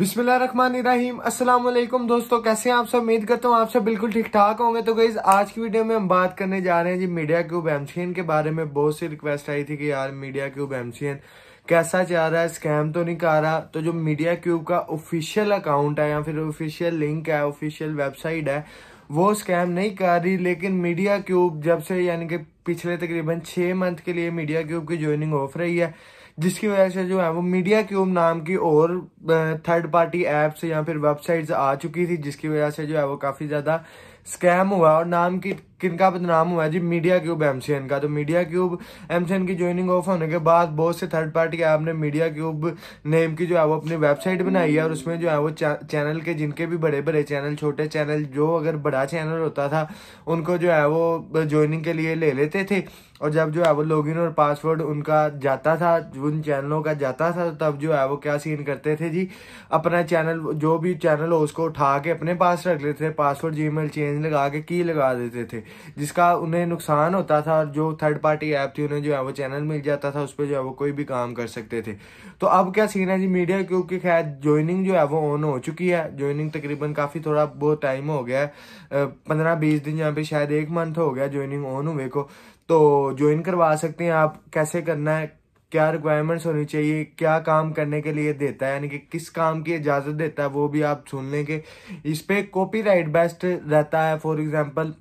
बिस्मिल्लाहिर्रहमानिर्रहीम अस्सलाम वालेकुम दोस्तों कैसे हैं आप सब उम्मीद करता हूँ आप सब बिल्कुल ठीक ठाक होंगे तो गई आज की वीडियो में हम बात करने जा रहे हैं जी मीडिया क्यूब एमसीएन के बारे में बहुत सी रिक्वेस्ट आई थी कि यार मीडिया क्यूब एमसीएन कैसा जा रहा है स्कैम तो नहीं कर रहा तो जो मीडिया क्यूब का ऑफिशियल अकाउंट है या फिर ऑफिशियल लिंक है ऑफिशियल वेबसाइट है वो स्कैम नहीं कर रही लेकिन मीडिया क्यूब जब से यानी कि पिछले तकरीबन छः मंथ के लिए मीडिया क्यूब की ज्वाइनिंग ऑफ रही है जिसकी वजह से जो है वो मीडिया क्यूब नाम की और थर्ड पार्टी एप्स या फिर वेबसाइट्स आ चुकी थी जिसकी वजह से जो है वो काफ़ी ज़्यादा स्कैम हुआ और नाम की किनका बदनाम हुआ जी मीडिया क्यूब एमसीएन का तो मीडिया क्यूब एमसीएन की ज्वाइनिंग ऑफ होने के बाद बहुत से थर्ड पार्टी ऐप ने मीडिया क्यूब नेम की जो है वो अपनी वेबसाइट बनाई है और उसमें जो है वो चैनल के जिनके भी बड़े बड़े चैनल छोटे चैनल जो अगर बड़ा चैनल होता था उनको जो है वो ज्वाइनिंग के लिए ले लेते थे और जब जो है वो लॉगिन और पासवर्ड उनका जाता था उन चैनलों का जाता था तो तब जो है वो क्या सीन करते थे जी अपना चैनल जो भी चैनल हो उसको उठा के अपने पास रख लेते थे पासवर्ड जीमेल चेंज लगा के की लगा देते थे जिसका उन्हें नुकसान होता था और जो थर्ड पार्टी ऐप थी उन्हें जो है वो चैनल मिल जाता था उस पर जो है वो कोई भी काम कर सकते थे तो अब क्या सीन है जी मीडिया क्योंकि खैर ज्वाइनिंग जो है वो ऑन हो चुकी है ज्वाइनिंग तकरीबन काफ़ी थोड़ा बहुत टाइम हो गया है पंद्रह बीस दिन यहाँ पे शायद एक मंथ हो गया ज्वाइनिंग ऑन हुए को तो ज्वाइन करवा सकते हैं आप कैसे करना है क्या रिक्वायरमेंट्स होनी चाहिए क्या काम करने के लिए देता है यानी कि किस काम की इजाज़त देता है वो भी आप सुन लेंगे इस पर कॉपी राइट बेस्ट रहता है फॉर एग्जाम्पल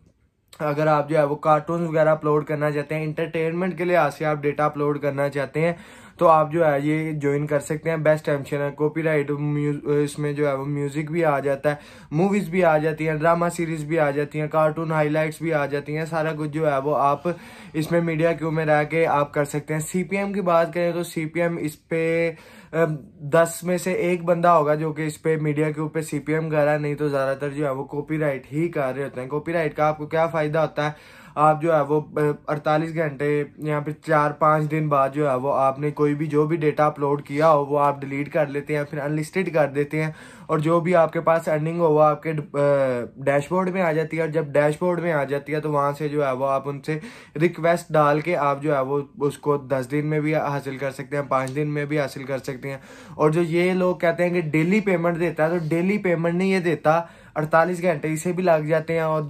अगर आप जो है वो कार्टून वगैरह अपलोड करना चाहते हैं इंटरटेनमेंट के लिहाज से आप डेटा अपलोड करना चाहते हैं तो आप जो है ये ज्वाइन कर सकते हैं बेस्ट टाइम चैनल राइट इसमें जो है वो म्यूजिक भी आ जाता है मूवीज भी आ जाती हैं ड्रामा सीरीज भी आ जाती हैं कार्टून हाइलाइट्स भी आ जाती हैं सारा कुछ जो है वो आप इसमें मीडिया क्यू में रह के आप कर सकते हैं सीपीएम की बात करें तो सीपीएम इस पे दस में से एक बंदा होगा जो कि इस पे मीडिया के ऊपर सीपीएम कर रहा है नहीं तो ज्यादातर जो है वो कॉपीराइट ही कर रहे होते हैं कॉपीराइट का आपको क्या फायदा फ़ायदा होता है आप जो है वो अड़तालीस घंटे या फिर चार पाँच दिन बाद जो है वो आपने कोई भी जो भी डेटा अपलोड किया हो वो आप डिलीट कर लेते हैं फिर अनलिस्टेड कर देते हैं और जो भी आपके पास अर्निंग हो वो आपके डैशबोर्ड में आ जाती है और जब डैशबोर्ड में आ जाती है तो वहाँ से जो है वो आप उनसे रिक्वेस्ट डाल के आप जो है वो उसको दस दिन में भी हासिल कर सकते हैं पाँच दिन में भी हासिल कर सकते हैं और जो ये लोग कहते हैं कि डेली पेमेंट देता है तो डेली पेमेंट नहीं ये देता अड़तालीस घंटे इसे भी लग जाते हैं और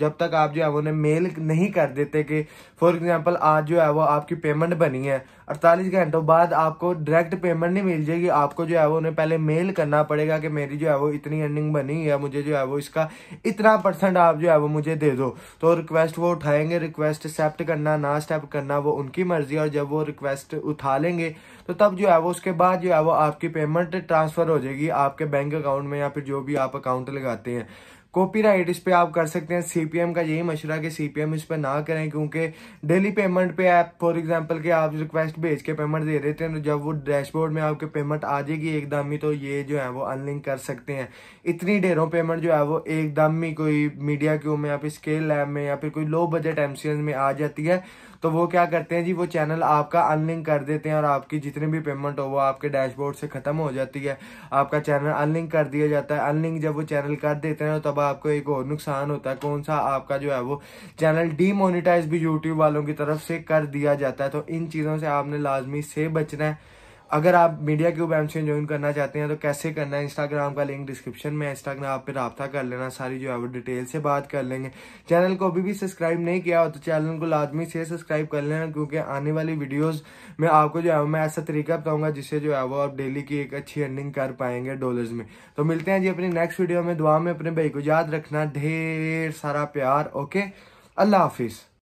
जब तक आप जो है उन्हें मेल नहीं कर देते कि फॉर एग्जाम्पल आज जो है वो आपकी पेमेंट बनी है अड़तालीस घंटों बाद आपको डायरेक्ट पेमेंट नहीं मिल जाएगी आपको जो है वो उन्हें पहले मेल करना पड़ेगा कि मेरी जो है वो इतनी अर्निंग बनी है मुझे जो है वो इसका इतना परसेंट आप जो है वो मुझे दे दो तो रिक्वेस्ट वो उठाएंगे रिक्वेस्ट एक्सेप्ट करना ना एक्सेप्ट करना वो उनकी मर्जी और जब वो रिक्वेस्ट उठा लेंगे तो तब जो है वो उसके बाद जो है वो आपकी पेमेंट ट्रांसफर हो जाएगी आपके बैंक अकाउंट में या फिर जो भी आप अकाउंट लगाते हैं कॉपीराइट इस पे आप कर सकते हैं सीपीएम का यही मशरा कि सीपीएम इस पर ना करें क्योंकि daily payment pay app for example के आप रिक्वेस्ट भेज के पेमेंट दे देते हैं तो जब वो डैशबोर्ड में आपके पेमेंट आ जाएगी एकदम ही तो ये जो है वो अनलिंक कर सकते हैं इतनी ढेरों पेमेंट जो है वो एकदम ही कोई मीडिया क्यू में या फिर स्केल लैब में या फिर कोई लो बजट एम में आ जाती है तो वो क्या करते हैं जी वो चैनल आपका अनलिंक कर देते हैं और आपकी जितनी भी पेमेंट हो वो आपके डैशबोर्ड से खत्म हो जाती है आपका चैनल अनलिंक कर दिया जाता है अनलिंक जब वो चैनल कर देते हैं तब हुआ आपको एक और नुकसान होता है कौन सा आपका जो है वो चैनल डीमोनिटाइज भी यूट्यूब वालों की तरफ से कर दिया जाता है तो इन चीज़ों से आपने लाजमी से बचना है अगर आप मीडिया क्यूब एम से ज्वाइन करना चाहते हैं तो कैसे करना है इंस्टाग्राम का लिंक डिस्क्रिप्शन में इंस्टाग्राम पे रबता कर लेना सारी जो है वो डिटेल से बात कर लेंगे चैनल को अभी भी सब्सक्राइब नहीं किया हो तो चैनल को लाजमी से सब्सक्राइब कर लेना क्योंकि आने वाली वीडियोज़ में आपको जो है मैं ऐसा तरीका बताऊँगा जिससे जो है वो आप डेली की एक अच्छी अर्निंग कर पाएंगे डॉलर्स में तो मिलते हैं जी अपनी नेक्स्ट वीडियो में दुआ में अपने भाई को याद रखना ढेर सारा प्यार ओके अल्लाह हाफिज़